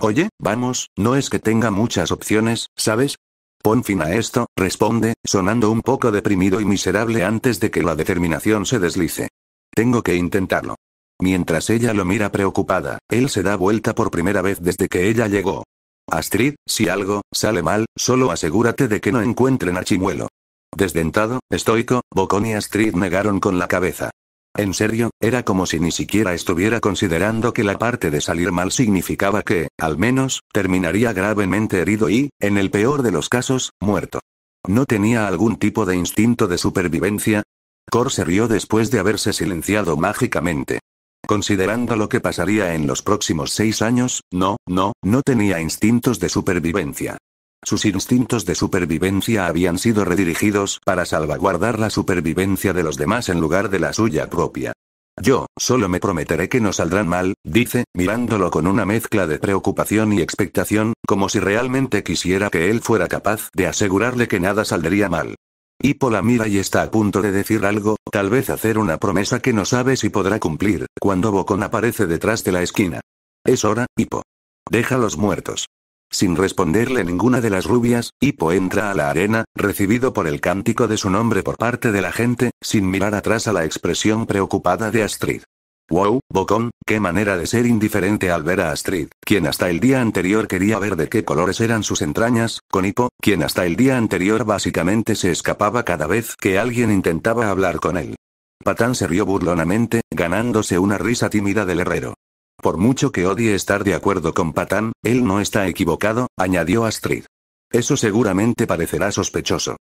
Oye, vamos, no es que tenga muchas opciones, ¿sabes? Pon fin a esto, responde, sonando un poco deprimido y miserable antes de que la determinación se deslice. Tengo que intentarlo. Mientras ella lo mira preocupada, él se da vuelta por primera vez desde que ella llegó. Astrid, si algo sale mal, solo asegúrate de que no encuentren a Chimuelo. Desdentado, estoico, Bocón y Astrid negaron con la cabeza. En serio, era como si ni siquiera estuviera considerando que la parte de salir mal significaba que, al menos, terminaría gravemente herido y, en el peor de los casos, muerto. ¿No tenía algún tipo de instinto de supervivencia? Cor se rió después de haberse silenciado mágicamente. Considerando lo que pasaría en los próximos seis años, no, no, no tenía instintos de supervivencia. Sus instintos de supervivencia habían sido redirigidos para salvaguardar la supervivencia de los demás en lugar de la suya propia. Yo, solo me prometeré que no saldrán mal, dice, mirándolo con una mezcla de preocupación y expectación, como si realmente quisiera que él fuera capaz de asegurarle que nada saldría mal. Hippo la mira y está a punto de decir algo, tal vez hacer una promesa que no sabe si podrá cumplir, cuando Bocón aparece detrás de la esquina. Es hora, Hippo. Deja los muertos. Sin responderle ninguna de las rubias, Hippo entra a la arena, recibido por el cántico de su nombre por parte de la gente, sin mirar atrás a la expresión preocupada de Astrid. Wow, Bocón, qué manera de ser indiferente al ver a Astrid, quien hasta el día anterior quería ver de qué colores eran sus entrañas, con Hippo, quien hasta el día anterior básicamente se escapaba cada vez que alguien intentaba hablar con él. Patán se rió burlonamente, ganándose una risa tímida del herrero. Por mucho que odie estar de acuerdo con Patán, él no está equivocado, añadió Astrid. Eso seguramente parecerá sospechoso.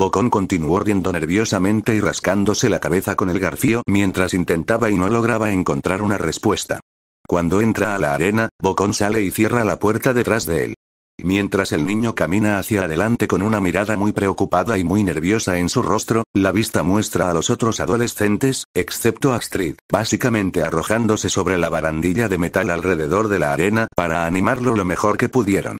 Bocón continuó riendo nerviosamente y rascándose la cabeza con el garfío mientras intentaba y no lograba encontrar una respuesta. Cuando entra a la arena, Bocón sale y cierra la puerta detrás de él. Mientras el niño camina hacia adelante con una mirada muy preocupada y muy nerviosa en su rostro, la vista muestra a los otros adolescentes, excepto Astrid, básicamente arrojándose sobre la barandilla de metal alrededor de la arena para animarlo lo mejor que pudieron.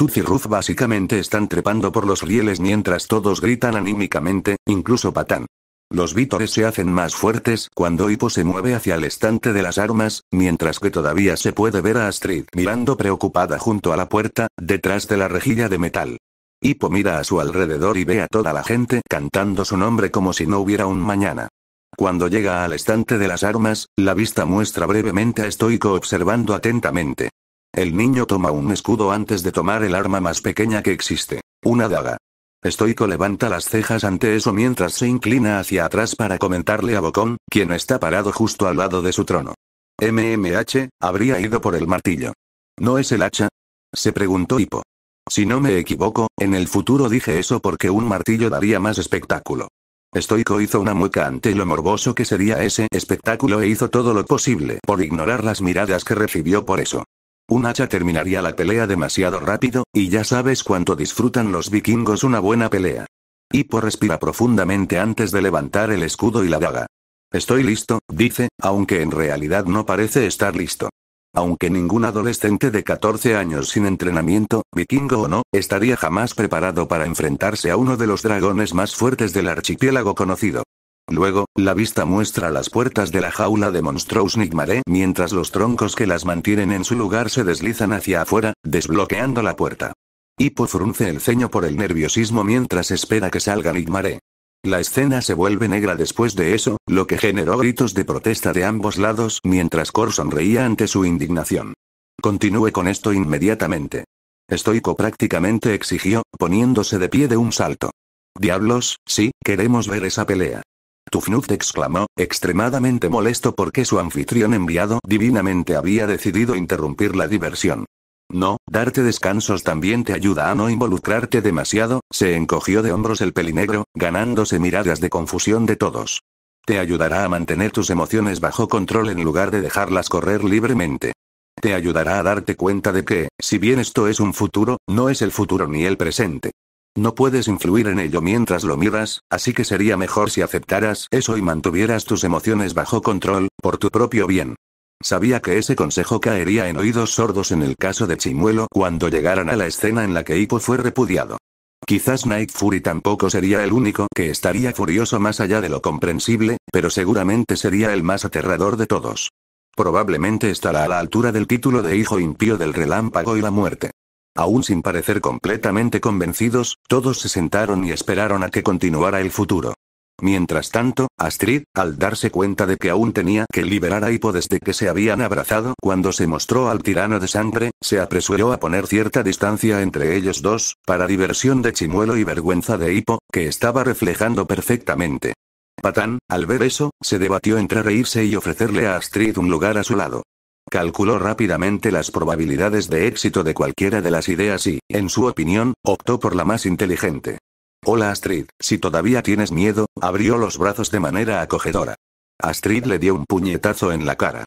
Tooth y Ruth básicamente están trepando por los rieles mientras todos gritan anímicamente, incluso Patán. Los vítores se hacen más fuertes cuando Hippo se mueve hacia el estante de las armas, mientras que todavía se puede ver a Astrid mirando preocupada junto a la puerta, detrás de la rejilla de metal. Hippo mira a su alrededor y ve a toda la gente cantando su nombre como si no hubiera un mañana. Cuando llega al estante de las armas, la vista muestra brevemente a Stoico observando atentamente. El niño toma un escudo antes de tomar el arma más pequeña que existe. Una daga. Estoico levanta las cejas ante eso mientras se inclina hacia atrás para comentarle a Bocón, quien está parado justo al lado de su trono. MMH, habría ido por el martillo. ¿No es el hacha? Se preguntó Hippo. Si no me equivoco, en el futuro dije eso porque un martillo daría más espectáculo. Estoico hizo una mueca ante lo morboso que sería ese espectáculo e hizo todo lo posible por ignorar las miradas que recibió por eso. Un hacha terminaría la pelea demasiado rápido, y ya sabes cuánto disfrutan los vikingos una buena pelea. Hippo respira profundamente antes de levantar el escudo y la daga. Estoy listo, dice, aunque en realidad no parece estar listo. Aunque ningún adolescente de 14 años sin entrenamiento, vikingo o no, estaría jamás preparado para enfrentarse a uno de los dragones más fuertes del archipiélago conocido. Luego, la vista muestra las puertas de la jaula de Monstrous Nigmaré mientras los troncos que las mantienen en su lugar se deslizan hacia afuera, desbloqueando la puerta. Hippo frunce el ceño por el nerviosismo mientras espera que salga Nigmaré. La escena se vuelve negra después de eso, lo que generó gritos de protesta de ambos lados mientras Cor sonreía ante su indignación. Continúe con esto inmediatamente. Estoico prácticamente exigió, poniéndose de pie de un salto. Diablos, sí, queremos ver esa pelea. Tufnut exclamó, extremadamente molesto porque su anfitrión enviado divinamente había decidido interrumpir la diversión. No, darte descansos también te ayuda a no involucrarte demasiado, se encogió de hombros el pelinegro, ganándose miradas de confusión de todos. Te ayudará a mantener tus emociones bajo control en lugar de dejarlas correr libremente. Te ayudará a darte cuenta de que, si bien esto es un futuro, no es el futuro ni el presente. No puedes influir en ello mientras lo miras, así que sería mejor si aceptaras eso y mantuvieras tus emociones bajo control, por tu propio bien. Sabía que ese consejo caería en oídos sordos en el caso de Chimuelo cuando llegaran a la escena en la que Hippo fue repudiado. Quizás Night Fury tampoco sería el único que estaría furioso más allá de lo comprensible, pero seguramente sería el más aterrador de todos. Probablemente estará a la altura del título de Hijo Impío del Relámpago y la Muerte. Aún sin parecer completamente convencidos, todos se sentaron y esperaron a que continuara el futuro. Mientras tanto, Astrid, al darse cuenta de que aún tenía que liberar a Hippo desde que se habían abrazado cuando se mostró al tirano de sangre, se apresuró a poner cierta distancia entre ellos dos, para diversión de Chimuelo y vergüenza de Hippo, que estaba reflejando perfectamente. Patán, al ver eso, se debatió entre reírse y ofrecerle a Astrid un lugar a su lado. Calculó rápidamente las probabilidades de éxito de cualquiera de las ideas y, en su opinión, optó por la más inteligente. Hola Astrid, si todavía tienes miedo, abrió los brazos de manera acogedora. Astrid le dio un puñetazo en la cara.